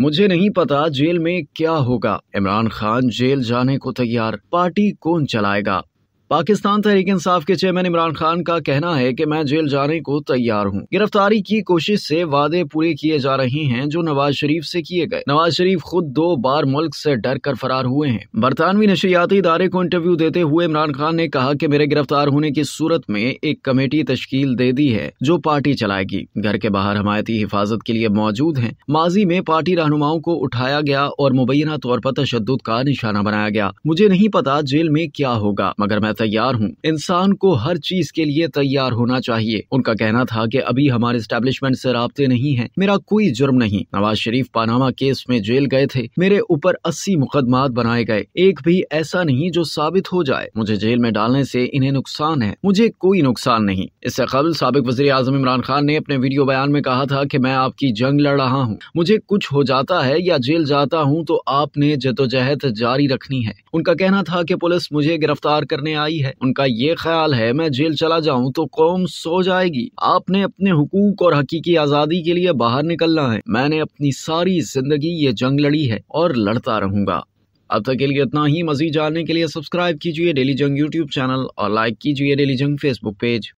मुझे नहीं पता जेल में क्या होगा इमरान खान जेल जाने को तैयार पार्टी कौन चलाएगा पाकिस्तान तहरीक इंसाफ के चेयरमैन इमरान खान का कहना है कि मैं जेल जाने को तैयार हूँ गिरफ्तारी की कोशिश से वादे पूरे किए जा रहे हैं जो नवाज शरीफ से किए गए नवाज शरीफ खुद दो बार मुल्क से डर कर फरार हुए हैं बरतानवी नशरियाती इदारे को इंटरव्यू देते हुए इमरान खान ने कहा की मेरे गिरफ्तार होने की सूरत में एक कमेटी तश्कील दे दी है जो पार्टी चलाएगी घर के बाहर हमायती हिफाजत के लिए मौजूद है माजी में पार्टी रहनुमाओं को उठाया गया और मुबैना तौर पर तशद का निशाना बनाया गया मुझे नहीं पता जेल में क्या होगा मगर मैं तैयार हूँ इंसान को हर चीज के लिए तैयार होना चाहिए उनका कहना था की अभी हमारे स्टेब्लिशमेंट ऐसी रबते नहीं है मेरा कोई जुर्म नहीं नवाज शरीफ पानामा केस में जेल गए थे मेरे ऊपर अस्सी मुकदमा बनाए गए एक भी ऐसा नहीं जो साबित हो जाए मुझे जेल में डालने से इन्हें नुकसान है मुझे कोई नुकसान नहीं इससे कबल सबक वजी आजम इमरान खान ने अपने वीडियो बयान में कहा था की मैं आपकी जंग लड़ रहा हूँ मुझे कुछ हो जाता है या जेल जाता हूँ तो आपने जदोजहद जारी रखनी है उनका कहना था की पुलिस मुझे गिरफ्तार करने आई आई है उनका ये ख्याल है मैं जेल चला जाऊँ तो कौम सो जाएगी आपने अपने हुकूक और हकीकी आज़ादी के लिए बाहर निकलना है मैंने अपनी सारी जिंदगी ये जंग लड़ी है और लड़ता रहूंगा अब तक के लिए इतना ही मजीद जानने के लिए सब्सक्राइब कीजिए डेली जंग यूट्यूब चैनल और लाइक कीजिए डेली जंग फेसबुक पेज